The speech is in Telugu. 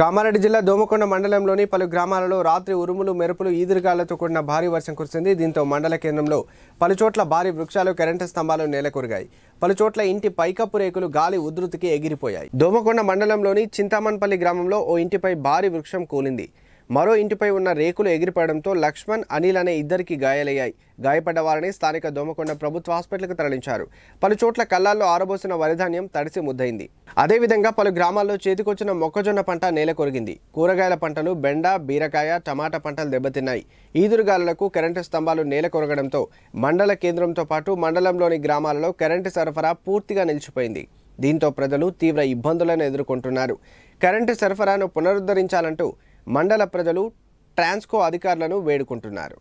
కామారెడ్డి జిల్లా దోమకొండ మండలంలోని పలు గ్రామాలలో రాత్రి ఉరుములు మెరుపులు ఈదురుగాలతో కూడిన భారీ వర్షం కురిసింది దీంతో మండల కేంద్రంలో పలుచోట్ల భారీ వృక్షాలు కరెంటు స్తంభాలు నేలకొరిగాయి పలుచోట్ల ఇంటి పైకప్పు రేకులు గాలి ఉధృతికి ఎగిరిపోయాయి దోమకొండ మండలంలోని చింతామన్పల్లి గ్రామంలో ఓ ఇంటిపై భారీ వృక్షం కూలింది మరో ఇంటిపై ఉన్న రేకులు ఎగిరిపడంతో లక్ష్మణ్ అనిల్ అనే ఇద్దరికి గాయాలయ్యాయి గాయపడ్డ వారిని స్థానిక దోమకొండ ప్రభుత్వ హాస్పిటల్కు తరలించారు పలుచోట్ల కళ్ళాల్లో ఆరబోసిన వరిధాన్యం తడిసి ముద్దయింది అదేవిధంగా పలు గ్రామాల్లో చేతికొచ్చిన మొక్కజొన్న పంట నేల కొరిగింది కూరగాయల పంటలు బెండ బీరకాయ టమాటా పంటలు దెబ్బతిన్నాయి ఈదురుగాలులకు కరెంటు స్తంభాలు నేల కొరగడంతో మండల కేంద్రంతో పాటు మండలంలోని గ్రామాలలో కరెంటు సరఫరా పూర్తిగా నిలిచిపోయింది దీంతో ప్రజలు తీవ్ర ఇబ్బందులను ఎదుర్కొంటున్నారు కరెంటు సరఫరాను పునరుద్ధరించాలంటూ మండల ప్రజలు ట్రాన్స్కో అధికారులను వేడుకుంటున్నారు